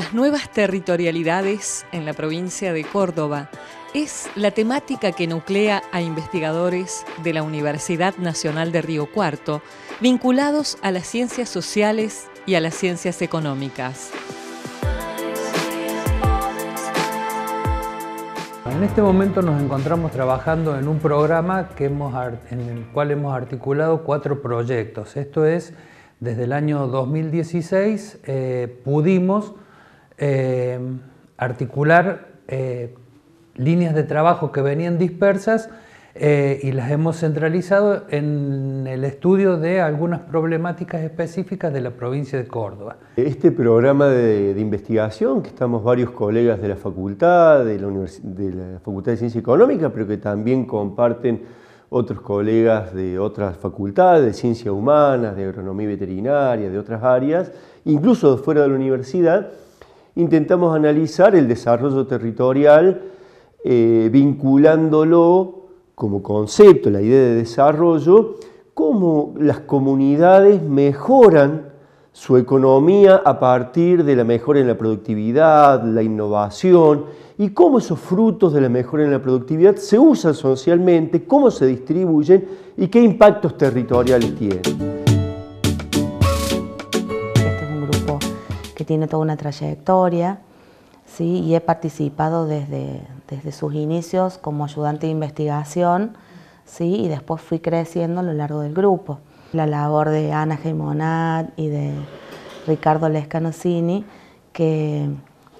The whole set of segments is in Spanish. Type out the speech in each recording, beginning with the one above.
las nuevas territorialidades en la provincia de Córdoba es la temática que nuclea a investigadores de la Universidad Nacional de Río Cuarto, vinculados a las ciencias sociales y a las ciencias económicas. En este momento nos encontramos trabajando en un programa que en el cual hemos articulado cuatro proyectos. Esto es, desde el año 2016 eh, pudimos eh, articular eh, líneas de trabajo que venían dispersas eh, y las hemos centralizado en el estudio de algunas problemáticas específicas de la provincia de Córdoba. Este programa de, investigación, que estamos varios colegas de la facultad, de la, de la Facultad de Ciencia Económica, pero que también comparten otros colegas de otras facultades, de ciencias humanas, de agronomía veterinaria, de otras áreas, incluso fuera de la universidad, intentamos analizar el desarrollo territorial eh, vinculándolo como concepto, la idea de desarrollo, cómo las comunidades mejoran su economía a partir de la mejora en la productividad, la innovación, y cómo esos frutos de la mejora en la productividad se usan socialmente, cómo se distribuyen y qué impactos territoriales tienen. que tiene toda una trayectoria, ¿sí? y he participado desde, desde sus inicios como ayudante de investigación, ¿sí? y después fui creciendo a lo largo del grupo. La labor de Ana Gemonat y de Ricardo Lescanosini, que,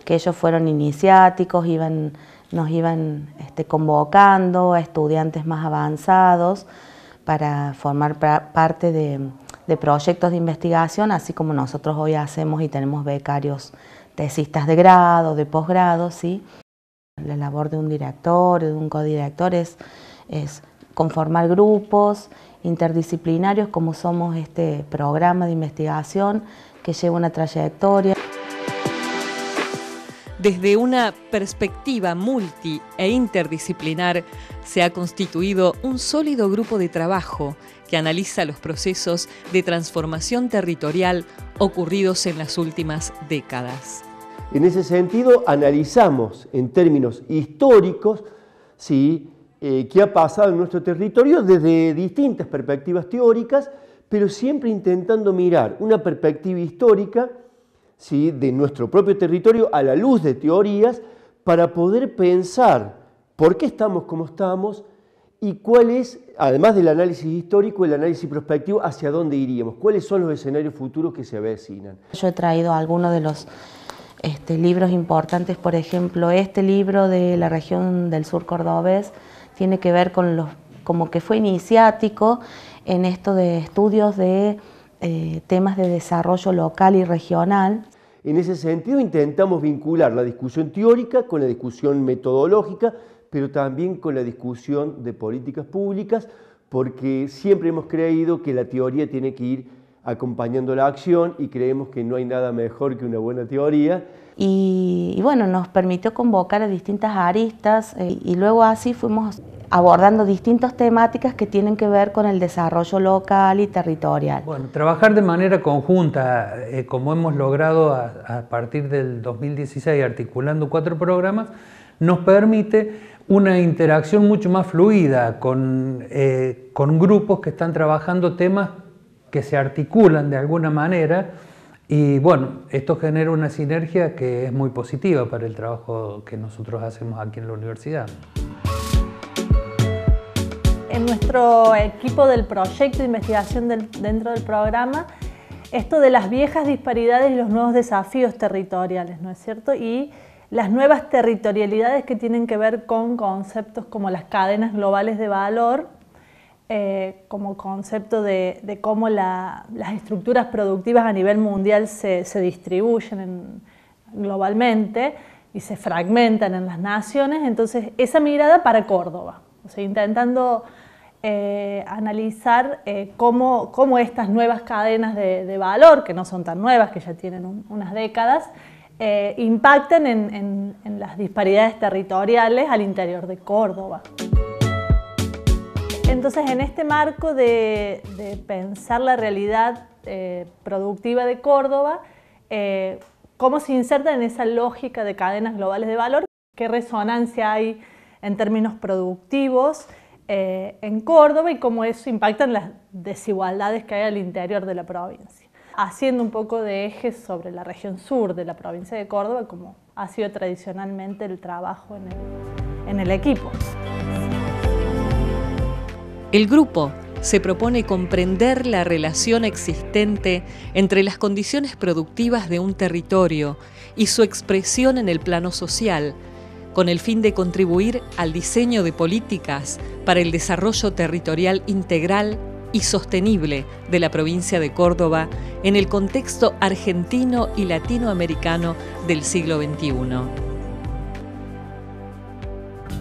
que ellos fueron iniciáticos, iban, nos iban este, convocando a estudiantes más avanzados para formar parte de de proyectos de investigación, así como nosotros hoy hacemos y tenemos becarios tesistas de grado, de posgrado, ¿sí? La labor de un director, de un codirector es conformar grupos interdisciplinarios como somos este programa de investigación que lleva una trayectoria desde una perspectiva multi e interdisciplinar, se ha constituido un sólido grupo de trabajo que analiza los procesos de transformación territorial ocurridos en las últimas décadas. En ese sentido, analizamos en términos históricos ¿sí? Eh, qué ha pasado en nuestro territorio desde distintas perspectivas teóricas, pero siempre intentando mirar una perspectiva histórica ¿sí? de nuestro propio territorio a la luz de teorías para poder pensar por qué estamos como estamos y cuál es, además del análisis histórico, el análisis prospectivo, hacia dónde iríamos, cuáles son los escenarios futuros que se avecinan. Yo he traído algunos de los este, libros importantes, por ejemplo, este libro de la región del sur cordobés tiene que ver con los, como que fue iniciático en esto de estudios de eh, temas de desarrollo local y regional. En ese sentido intentamos vincular la discusión teórica con la discusión metodológica, pero también con la discusión de políticas públicas, porque siempre hemos creído que la teoría tiene que ir acompañando la acción y creemos que no hay nada mejor que una buena teoría. Y, bueno, nos permitió convocar a distintas aristas eh, y luego así fuimos abordando distintas temáticas que tienen que ver con el desarrollo local y territorial. Bueno, trabajar de manera conjunta, eh, como hemos logrado a, partir del 2016 articulando cuatro programas, nos permite una interacción mucho más fluida con, eh, con, grupos que están trabajando temas que se articulan de alguna manera y bueno, esto genera una sinergia que es muy positiva para el trabajo que nosotros hacemos aquí en la universidad nuestro equipo del proyecto de investigación dentro del programa esto de las viejas disparidades y los nuevos desafíos territoriales, ¿no es cierto? Y las nuevas territorialidades que tienen que ver con conceptos como las cadenas globales de valor, eh, como concepto de, cómo las estructuras productivas a nivel mundial se, distribuyen globalmente y se fragmentan en las naciones. Entonces, esa mirada para Córdoba, o sea, intentando eh, analizar eh, cómo, estas nuevas cadenas de, valor, que no son tan nuevas, que ya tienen unas décadas, eh, impactan en, las disparidades territoriales al interior de Córdoba. Entonces, en este marco de, pensar la realidad productiva de Córdoba, ¿cómo se inserta en esa lógica de cadenas globales de valor? ¿Qué resonancia hay en términos productivos? Eh, en Córdoba y cómo eso impacta en las desigualdades que hay al interior de la provincia, haciendo un poco de eje sobre la región sur de la provincia de Córdoba, como ha sido tradicionalmente el trabajo en el equipo. El grupo se propone comprender la relación existente entre las condiciones productivas de un territorio y su expresión en el plano social, con el fin de contribuir al diseño de políticas para el desarrollo territorial integral y sostenible de la provincia de Córdoba en el contexto argentino y latinoamericano del siglo XXI.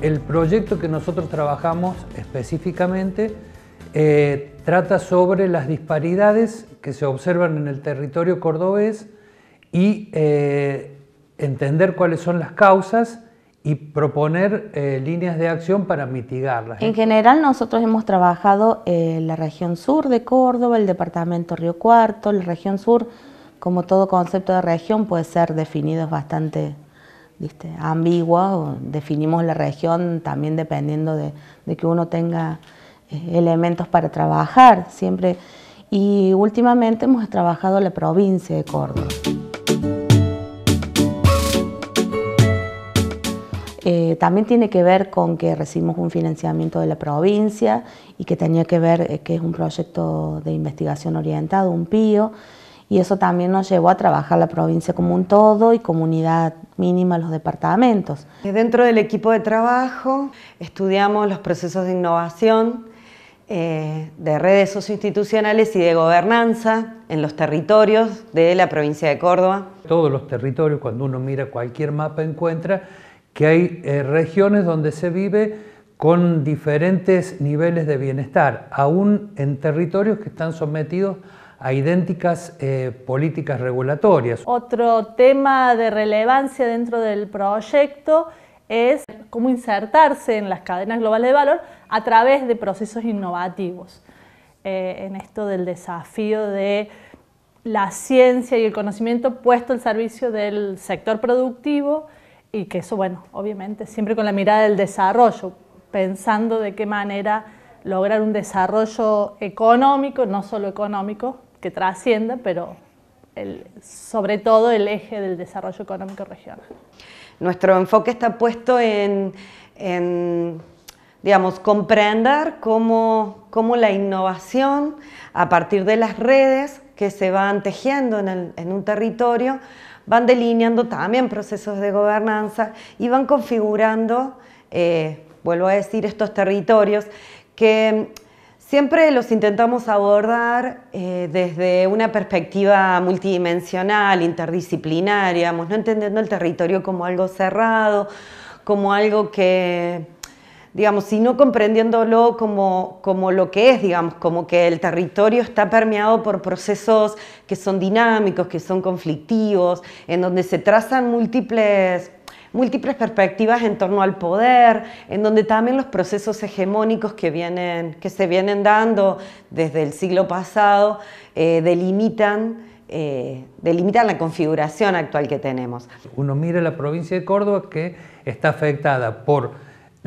El proyecto que nosotros trabajamos específicamente eh, trata sobre las disparidades que se observan en el territorio cordobés y eh, entender cuáles son las causas y proponer eh, líneas de acción para mitigarlas. En general nosotros hemos trabajado en eh, la región sur de Córdoba, el departamento Río Cuarto, la región sur, como todo concepto de región puede ser definido bastante ambiguo. definimos la región también dependiendo de, que uno tenga eh, elementos para trabajar siempre. Y últimamente hemos trabajado la provincia de Córdoba. Eh, también tiene que ver con que recibimos un financiamiento de la provincia y que tenía que ver eh, que es un proyecto de investigación orientado, un PIO, y eso también nos llevó a trabajar la provincia como un todo y comunidad mínima los departamentos. Eh, dentro del equipo de trabajo estudiamos los procesos de innovación, de redes socioinstitucionales y de gobernanza en los territorios de la provincia de Córdoba. Todos los territorios, cuando uno mira cualquier mapa, encuentra que hay eh, regiones donde se vive con diferentes niveles de bienestar, aún en territorios que están sometidos a idénticas eh, políticas regulatorias. Otro tema de relevancia dentro del proyecto es cómo insertarse en las cadenas globales de valor a través de procesos innovativos. Eh, en esto del desafío de la ciencia y el conocimiento puesto al servicio del sector productivo y que eso, bueno, obviamente, siempre con la mirada del desarrollo, pensando de qué manera lograr un desarrollo económico, no solo económico, que trascienda, pero sobre todo el eje del desarrollo económico regional. Nuestro enfoque está puesto en, digamos, comprender cómo, la innovación a partir de las redes que se van tejiendo en un territorio van delineando también procesos de gobernanza y van configurando, eh, vuelvo a decir, estos territorios que siempre los intentamos abordar eh, desde una perspectiva multidimensional, interdisciplinaria, no entendiendo el territorio como algo cerrado, como algo que digamos, sino comprendiéndolo como, lo que es, digamos, como que el territorio está permeado por procesos que son dinámicos, que son conflictivos, en donde se trazan múltiples múltiples perspectivas en torno al poder, en donde también los procesos hegemónicos que, vienen, que se vienen dando desde el siglo pasado eh, delimitan, eh, delimitan la configuración actual que tenemos. Uno mira la provincia de Córdoba que está afectada por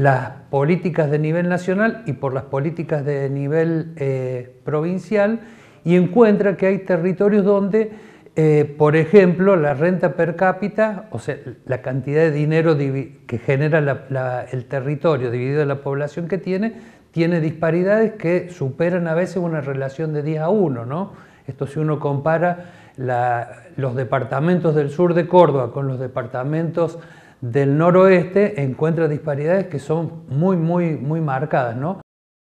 las políticas de nivel nacional y por las políticas de nivel eh, provincial y encuentra que hay territorios donde, eh, por ejemplo, la renta per cápita, o sea, la cantidad de dinero que genera el territorio dividido a la población que tiene, tiene disparidades que superan a veces una relación de 10 a 1, ¿no? Esto si uno compara los departamentos del sur de Córdoba con los departamentos del noroeste encuentra disparidades que son muy, muy, muy marcadas. ¿no?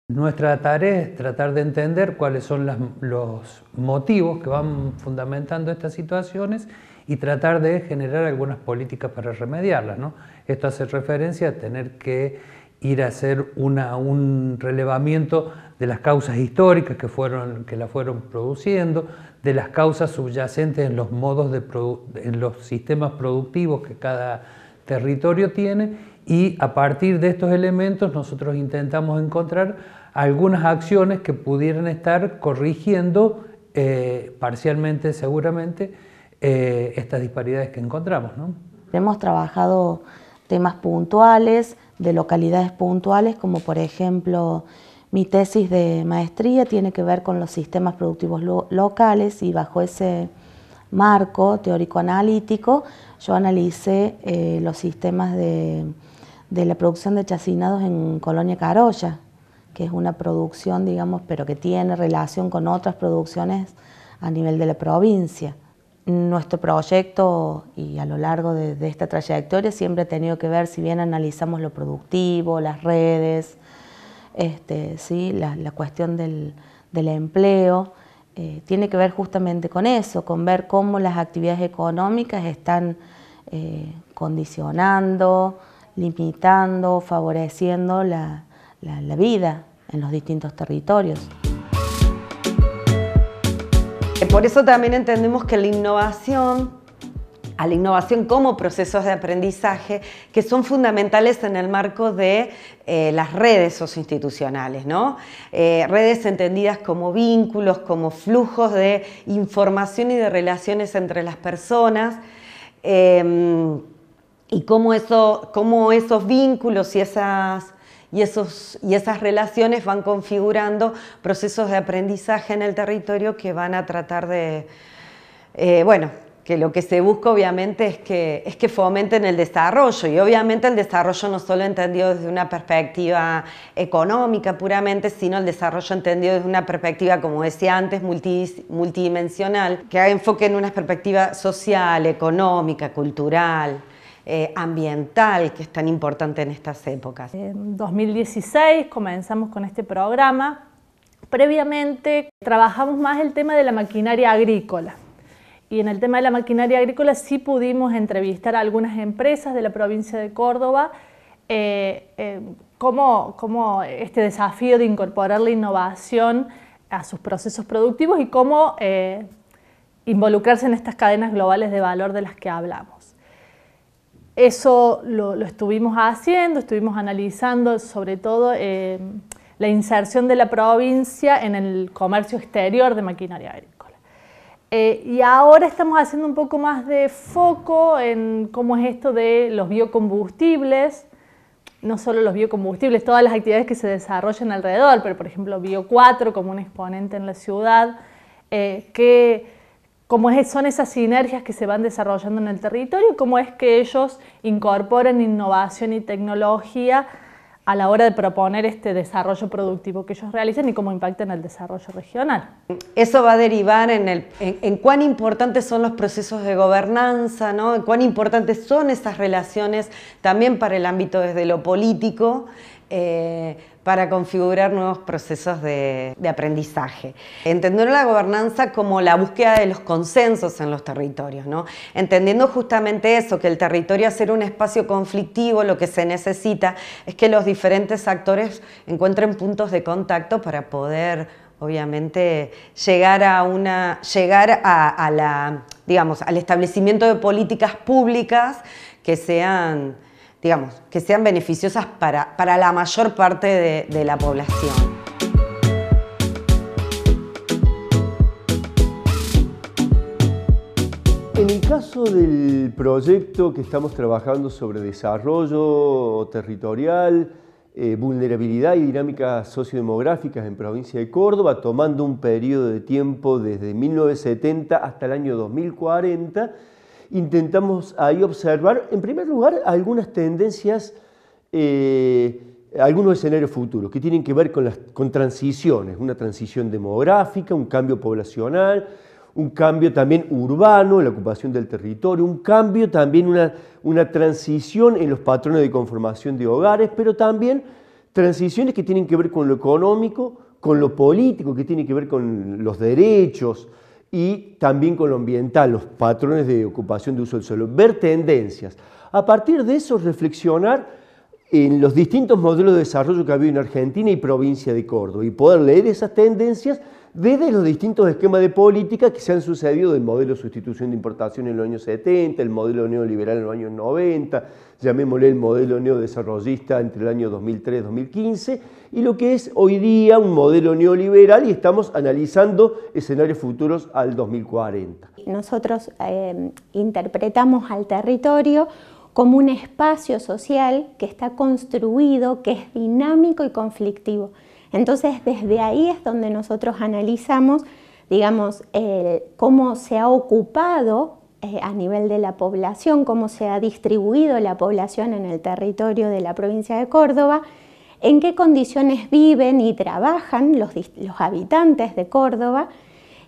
Nuestra tarea es tratar de entender cuáles son los motivos que van fundamentando estas situaciones y tratar de generar algunas políticas para remediarlas. Esto hace referencia a tener que ir a hacer un relevamiento de las causas históricas que, fueron, que la fueron produciendo, de las causas subyacentes en los modos en los sistemas productivos que cada territorio tiene y a partir de estos elementos nosotros intentamos encontrar algunas acciones que pudieran estar corrigiendo eh, parcialmente, seguramente, eh, estas disparidades que encontramos. Hemos trabajado temas puntuales, de localidades puntuales, como por ejemplo mi tesis de maestría tiene que ver con los sistemas productivos locales y bajo ese marco teórico-analítico, yo analicé eh, los sistemas de, la producción de chacinados en Colonia Carolla, que es una producción, digamos, pero que tiene relación con otras producciones a nivel de la provincia. Nuestro proyecto y a lo largo de, esta trayectoria siempre ha tenido que ver, si bien analizamos lo productivo, las redes, este, ¿sí? la, cuestión del empleo, eh, tiene que ver justamente con eso, con ver cómo las actividades económicas están eh, condicionando, limitando, favoreciendo la, la, la vida en los distintos territorios. Eh, por eso también entendemos que la innovación a la innovación como procesos de aprendizaje que son fundamentales en el marco de eh, las redes socioinstitucionales, ¿no? Eh, redes entendidas como vínculos, como flujos de información y de relaciones entre las personas. Em, y cómo, esos vínculos y esas relaciones van configurando procesos de aprendizaje en el territorio que van a tratar de, eh, bueno, que lo que se busca obviamente es que, es que fomenten el desarrollo y obviamente el desarrollo no solo entendido desde una perspectiva económica puramente, sino el desarrollo entendido desde una perspectiva, como decía antes, multidimensional, que haga enfoque en una perspectiva social, económica, cultural, eh, ambiental, que es tan importante en estas épocas. En 2016 comenzamos con este programa. Previamente trabajamos más el tema de la maquinaria agrícola y en el tema de la maquinaria agrícola sí pudimos entrevistar a algunas empresas de la provincia de Córdoba eh, eh cómo, cómo, este desafío de incorporar la innovación a sus procesos productivos y cómo eh, involucrarse en estas cadenas globales de valor de las que hablamos. Eso lo, lo estuvimos haciendo, estuvimos analizando sobre todo eh, la inserción de la provincia en el comercio exterior de maquinaria agrícola. Eh, y ahora estamos haciendo un poco más de foco en cómo es esto de los biocombustibles, no solo los biocombustibles, todas las actividades que se desarrollan alrededor, pero por ejemplo Bio 4 como un exponente en la ciudad, eh, cómo son esas sinergias que se van desarrollando en el territorio, cómo es que ellos incorporan innovación y tecnología a la hora de proponer este desarrollo productivo que ellos realicen y cómo impacta en el desarrollo regional. Eso va a derivar en, el, en, cuán importantes son los procesos de gobernanza, en cuán importantes son esas relaciones también para el ámbito desde lo político. Eh, para configurar nuevos procesos de, aprendizaje. Entender la gobernanza como la búsqueda de los consensos en los territorios, ¿no? entendiendo justamente eso, que el territorio es ser un espacio conflictivo, lo que se necesita es que los diferentes actores encuentren puntos de contacto para poder obviamente llegar a una llegar a, la digamos al establecimiento de políticas públicas que sean digamos, que sean beneficiosas para, la mayor parte de, la población. En el caso del proyecto que estamos trabajando sobre desarrollo territorial, eh, vulnerabilidad y dinámicas sociodemográficas en provincia de Córdoba, tomando un periodo de tiempo desde 1970 hasta el año 2040, intentamos ahí observar, en primer lugar, algunas tendencias, eh, algunos escenarios futuros que tienen que ver con, las, con transiciones, una transición demográfica, un cambio poblacional, un cambio también urbano en la ocupación del territorio, un cambio también, una, una, transición en los patrones de conformación de hogares, pero también transiciones que tienen que ver con lo económico, con lo político, que tienen que ver con los derechos, y también con lo ambiental, los patrones de ocupación de uso del suelo, ver tendencias. A partir de eso, reflexionar en los distintos modelos de desarrollo que ha habido en Argentina y provincia de Córdoba y poder leer esas tendencias desde los distintos esquemas de política que se han sucedido del modelo de sustitución de importación en los años 70, el modelo neoliberal en los años 90, llamémosle el modelo neodesarrollista entre el año 2003-2015, y lo que es hoy día un modelo neoliberal y estamos analizando escenarios futuros al 2040. Nosotros eh, interpretamos al territorio como un espacio social que está construido, que es dinámico y conflictivo. Entonces, desde ahí es donde nosotros analizamos, digamos, cómo se ha ocupado eh, a nivel de la población, cómo se ha distribuido la población en el territorio de la provincia de Córdoba, en qué condiciones viven y trabajan los habitantes de Córdoba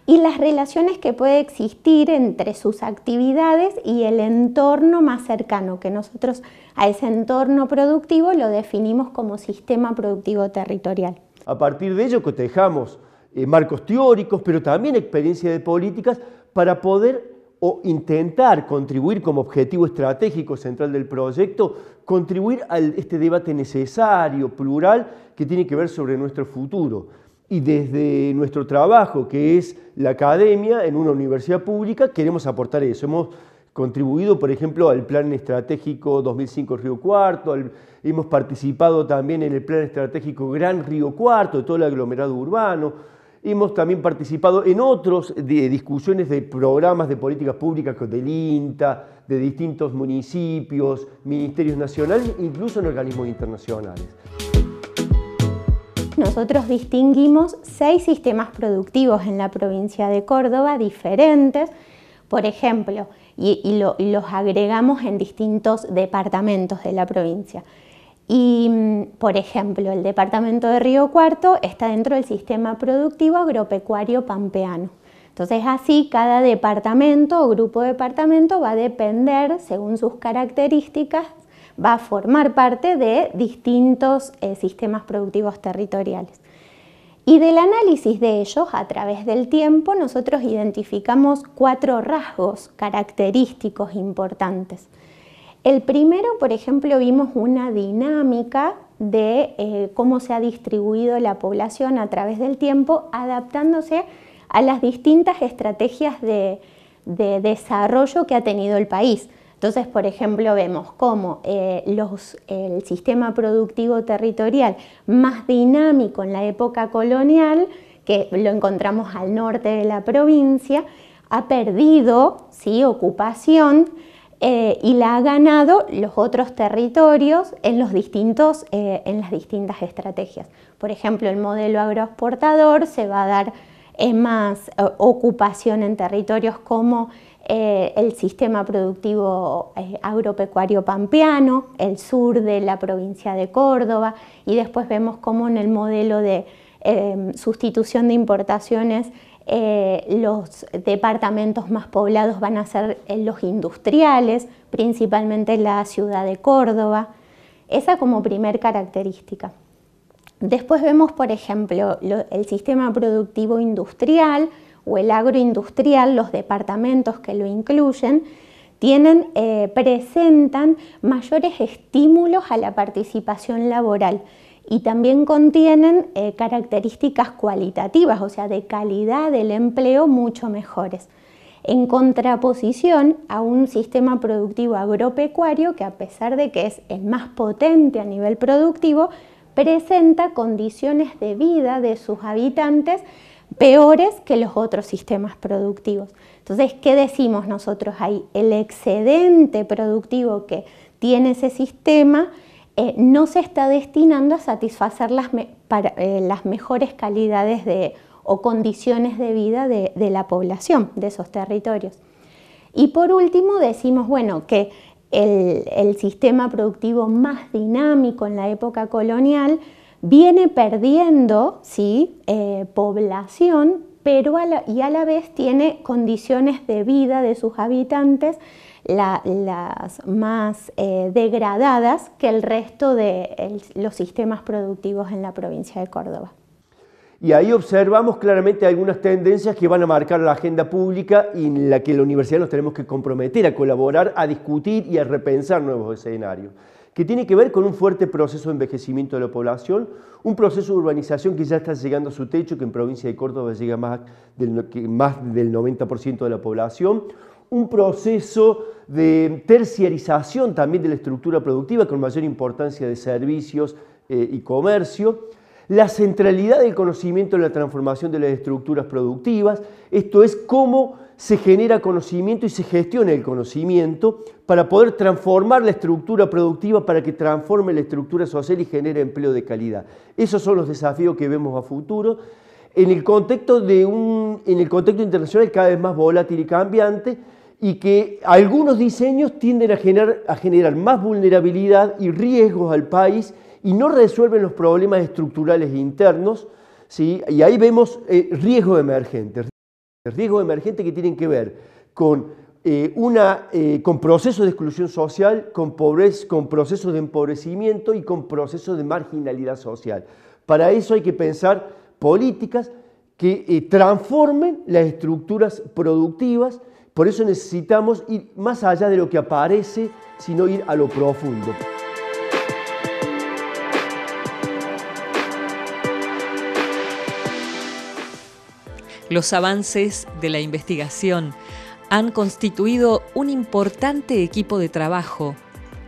y las relaciones que puede existir entre sus actividades y el entorno más cercano, que nosotros a ese entorno productivo lo definimos como sistema productivo territorial. A partir de ello cotejamos eh, marcos teóricos, pero también experiencia de políticas para poder o intentar contribuir como objetivo estratégico central del proyecto, contribuir a este debate necesario, plural, que tiene que ver sobre nuestro futuro. Y desde nuestro trabajo, que es la academia en una universidad pública, queremos aportar eso contribuido, por ejemplo, al Plan Estratégico 2005 Río Cuarto, hemos participado también en el Plan Estratégico Gran Río Cuarto, de todo el aglomerado urbano, hemos también participado en otras discusiones de programas de políticas públicas del INTA, de distintos municipios, ministerios nacionales, incluso en organismos internacionales. Nosotros distinguimos seis sistemas productivos en la provincia de Córdoba diferentes. Por ejemplo, y, los agregamos en distintos departamentos de la provincia. Y, mm, por ejemplo, el departamento de Río Cuarto está dentro del sistema productivo agropecuario pampeano. Entonces, así cada departamento o grupo de departamento va a depender, según sus características, va a formar parte de distintos eh, sistemas productivos territoriales. Y del análisis de ellos a través del tiempo nosotros identificamos cuatro rasgos característicos importantes. El primero, por ejemplo, vimos una dinámica de eh, cómo se ha distribuido la población a través del tiempo, adaptándose a las distintas estrategias de desarrollo que ha tenido el país. Entonces, por ejemplo, vemos cómo eh, el sistema productivo territorial más dinámico en la época colonial, que lo encontramos al norte de la provincia, ha perdido ¿sí? ocupación eh, y la ha ganado los otros territorios en, los distintos, eh, en las distintas estrategias. Por ejemplo, el modelo agroexportador se va a dar más ocupación en territorios como eh, el sistema productivo eh, agropecuario pampeano, el sur de la provincia de Córdoba y después vemos cómo en el modelo de em, sustitución de importaciones eh, los departamentos más poblados van a ser los industriales, principalmente la ciudad de Córdoba. Esa como primer característica. Después vemos, por ejemplo, el sistema productivo industrial, o el agroindustrial, los departamentos que lo incluyen, tienen, eh, presentan mayores estímulos a la participación laboral y también contienen eh, características cualitativas, o sea, de calidad del empleo mucho mejores, en contraposición a un sistema productivo agropecuario que a pesar de que es el más potente a nivel productivo, presenta condiciones de vida de sus habitantes peores que los otros sistemas productivos. Entonces, ¿qué decimos nosotros ahí? El excedente productivo que tiene ese sistema eh, no se está destinando a satisfacer eh, las, mejores calidades de, o condiciones de vida de, la población de esos territorios. Y por último decimos, bueno, que el, sistema productivo más dinámico en la época colonial viene perdiendo ¿sí? Eh, población pero y a la vez tiene condiciones de vida de sus habitantes las más eh, degradadas que el resto de los sistemas productivos en la provincia de Córdoba. Y ahí observamos claramente algunas tendencias que van a marcar la agenda pública y en la que la universidad nos tenemos que comprometer a colaborar, a discutir y a repensar nuevos escenarios que tiene que ver con un fuerte proceso de envejecimiento de la población, un proceso de urbanización que ya está llegando a su techo, que en provincia de Córdoba llega más del, más del 90% de la población, un proceso de terciarización también de la estructura productiva con mayor importancia de servicios eh, y comercio, la centralidad del conocimiento en la transformación de las estructuras productivas, esto es cómo se genera conocimiento y se gestiona el conocimiento para poder transformar la estructura productiva, para que transforme la estructura social y genere empleo de calidad. Esos son los desafíos que vemos a futuro. En el contexto, de un, en el contexto internacional cada vez más volátil y cambiante, y que algunos diseños tienden a generar, a generar más vulnerabilidad y riesgos al país y no resuelven los problemas estructurales internos, ¿sí? y ahí vemos eh, riesgos emergentes riesgos emergentes que tienen que ver con, eh, eh, con procesos de exclusión social, con, con procesos de empobrecimiento y con procesos de marginalidad social. Para eso hay que pensar políticas que eh, transformen las estructuras productivas, por eso necesitamos ir más allá de lo que aparece, sino ir a lo profundo. Los avances de la investigación han constituido un importante equipo de trabajo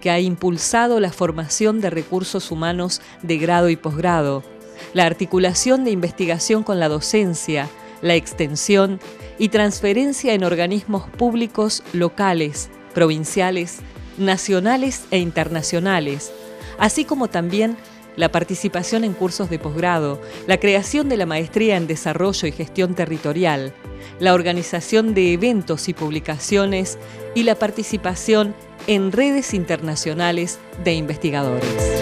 que ha impulsado la formación de recursos humanos de grado y posgrado, la articulación de investigación con la docencia, la extensión y transferencia en organismos públicos locales, provinciales, nacionales e internacionales, así como también la participación en cursos de posgrado, la creación de la maestría en desarrollo y gestión territorial, la organización de eventos y publicaciones y la participación en redes internacionales de investigadores.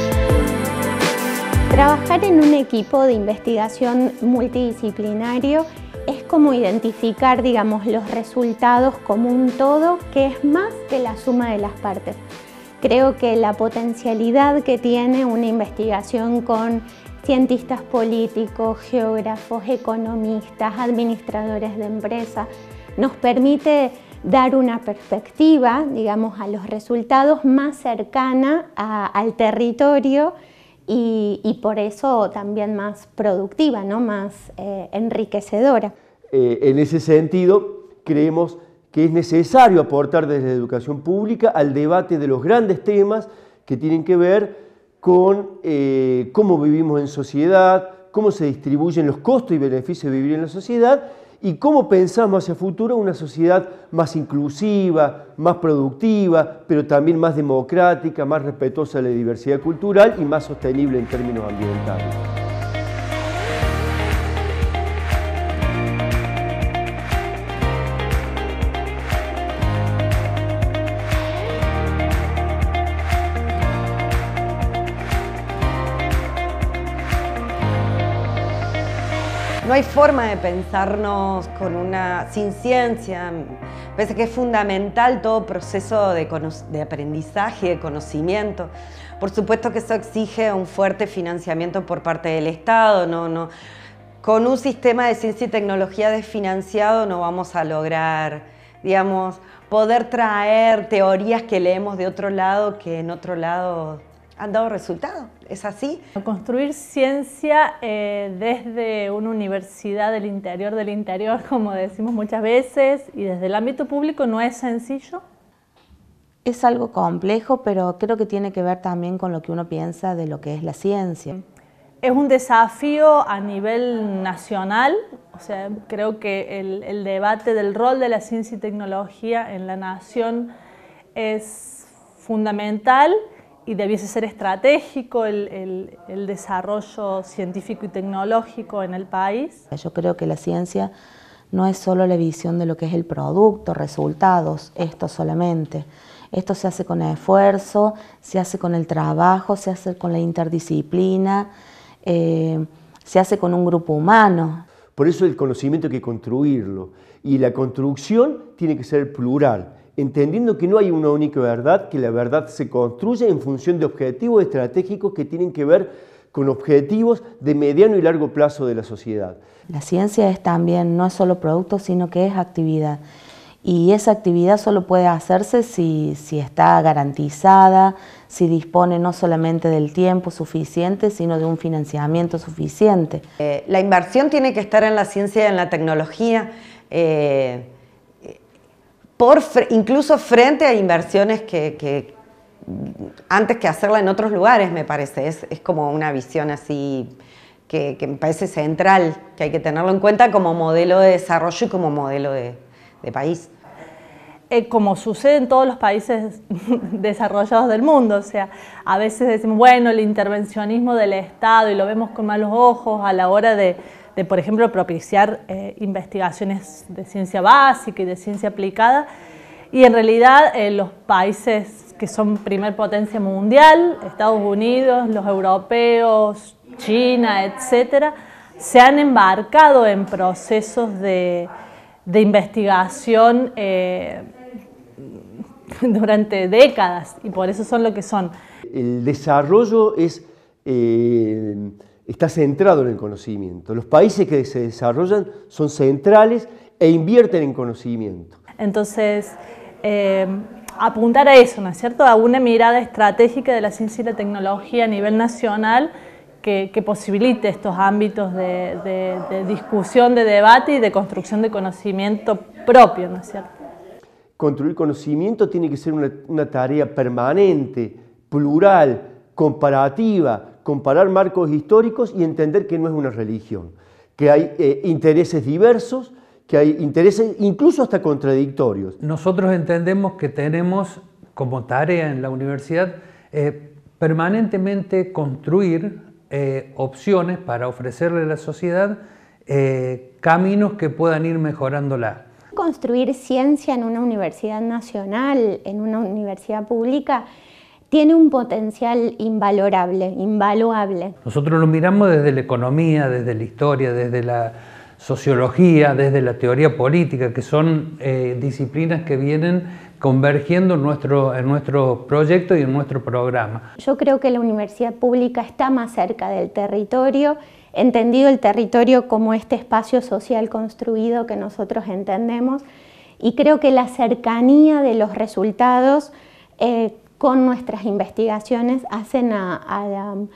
Trabajar en un equipo de investigación multidisciplinario es como identificar, digamos, los resultados como un todo que es más que la suma de las partes. Creo que la potencialidad que tiene una investigación con cientistas políticos, geógrafos, economistas, administradores de empresas, nos permite dar una perspectiva, digamos, a los resultados más cercana al territorio y, por eso también más productiva, ¿no? más eh, enriquecedora. Eh, en ese sentido, creemos que es necesario aportar desde la educación pública al debate de los grandes temas que tienen que ver con eh, cómo vivimos en sociedad, cómo se distribuyen los costos y beneficios de vivir en la sociedad y cómo pensamos hacia futuro una sociedad más inclusiva, más productiva, pero también más democrática, más respetuosa de la diversidad cultural y más sostenible en términos ambientales. no hay forma de pensarnos con una, sin ciencia. parece que es fundamental todo proceso de, aprendizaje, de conocimiento. Por supuesto que eso exige un fuerte financiamiento por parte del Estado. No, no. Con un sistema de ciencia y tecnología desfinanciado no vamos a lograr, digamos, poder traer teorías que leemos de otro lado que en otro lado han dado resultados. ¿Es así? Construir ciencia eh, desde una universidad del interior del interior, como decimos muchas veces, y desde el ámbito público no es sencillo. Es algo complejo, pero creo que tiene que ver también con lo que uno piensa de lo que es la ciencia. Es un desafío a nivel nacional, o sea, creo que el debate del rol de la ciencia y tecnología en la nación es fundamental y debiese ser estratégico el, desarrollo científico y tecnológico en el país. Yo creo que la ciencia no es solo la visión de lo que es el producto, resultados, esto solamente. Esto se hace con el esfuerzo, se hace con el trabajo, se hace con la interdisciplina, eh, se hace con un grupo humano. Por eso el conocimiento hay que construirlo y la construcción tiene que ser plural entendiendo que no hay una única verdad, que la verdad se construye en función de objetivos estratégicos que tienen que ver con objetivos de mediano y largo plazo de la sociedad. La ciencia es también, no es solo producto, sino que es actividad. Y esa actividad solo puede hacerse si, si está garantizada, si dispone no solamente del tiempo suficiente, sino de un financiamiento suficiente. Eh, la inversión tiene que estar en la ciencia y en la tecnología. Eh, incluso frente a inversiones que, antes que hacerla en otros lugares, me parece. Es, es como una visión así que, me parece central, que hay que tenerlo en cuenta como modelo de desarrollo y como modelo de, país. Eh, como sucede en todos los países desarrollados del mundo, o sea, a veces decimos, bueno, el intervencionismo del Estado y lo vemos con malos ojos a la hora de de, por ejemplo, propiciar eh, investigaciones de ciencia básica y de ciencia aplicada. Y en realidad eh, los países que son primer potencia mundial, Estados Unidos, los europeos, China, etc., se han embarcado en procesos de, investigación eh, durante décadas y por eso son lo que son. El desarrollo es está centrado en el conocimiento. Los países que se desarrollan son centrales e invierten en conocimiento. Entonces, eh, apuntar a eso, ¿no es cierto? A una mirada estratégica de la ciencia y la tecnología a nivel nacional que, posibilite estos ámbitos de, discusión, de debate y de construcción de conocimiento propio, ¿no es cierto? Construir conocimiento tiene que ser una tarea permanente, plural, comparativa, comparar marcos históricos y entender que no es una religión, que hay eh, intereses diversos, que hay intereses incluso hasta contradictorios. Nosotros entendemos que tenemos como tarea en la universidad eh, permanentemente construir eh, opciones para ofrecerle a la sociedad caminos que puedan ir mejorándola. Construir ciencia en una universidad nacional, en una universidad pública, tiene un potencial invalorable, invaluable. Nosotros lo miramos desde la economía, desde la historia, desde la sociología, desde la teoría política, que son eh, disciplinas que vienen convergiendo en nuestro, en nuestro proyecto y en nuestro programa. Yo creo que la universidad pública está más cerca del territorio, entendido el territorio como este espacio social construido que nosotros entendemos, y creo que la cercanía de los resultados eh, con nuestras investigaciones hacen a, um,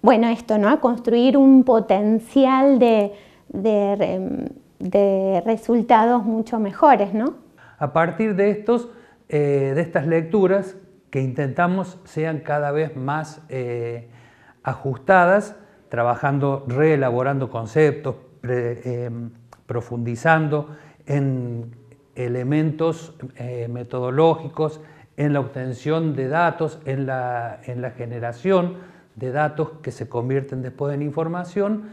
bueno, esto, ¿no? a construir un potencial de, em, resultados mucho mejores. A partir de, eh, de estas lecturas que intentamos sean cada vez más eh, ajustadas, trabajando, reelaborando conceptos, em, profundizando en elementos eh, metodológicos, en la obtención de datos, en la, generación de datos que se convierten después en información,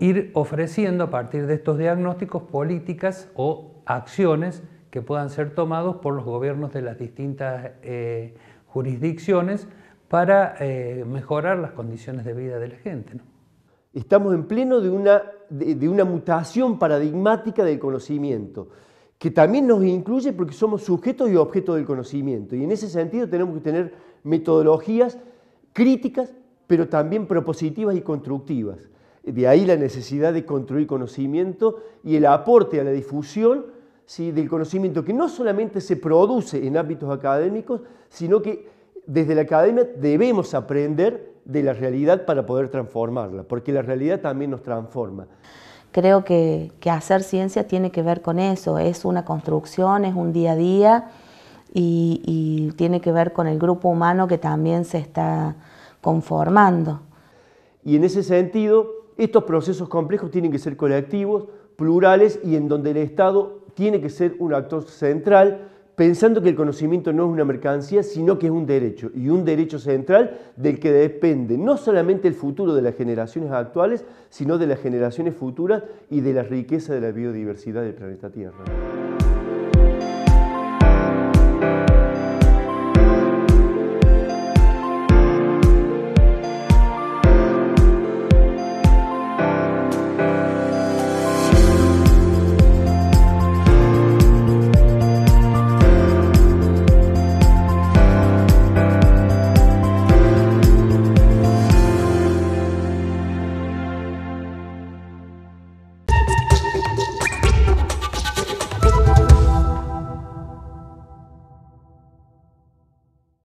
ir ofreciendo a partir de estos diagnósticos políticas o acciones que puedan ser tomados por los gobiernos de las distintas eh, jurisdicciones para eh, mejorar las condiciones de vida de la gente. Estamos en pleno de una mutación paradigmática del conocimiento que también nos incluye porque somos sujetos y objetos del conocimiento. Y en ese sentido tenemos que tener metodologías críticas, pero también propositivas y constructivas. De ahí la necesidad de construir conocimiento y el aporte a la difusión del conocimiento que no solamente se produce en ámbitos académicos, sino que desde la academia debemos aprender de la realidad para poder transformarla, porque la realidad también nos transforma. Creo que, hacer ciencia tiene que ver con eso, es una construcción, es un día a día y tiene que ver con el grupo humano que también se está conformando. Y en ese sentido, estos procesos complejos tienen que ser colectivos, plurales y en donde el Estado tiene que ser un actor central pensando que el conocimiento no es una mercancía, sino que es un derecho, y un derecho central del que depende no solamente el futuro de las generaciones actuales, sino de las generaciones futuras y de la riqueza de la biodiversidad del planeta Tierra.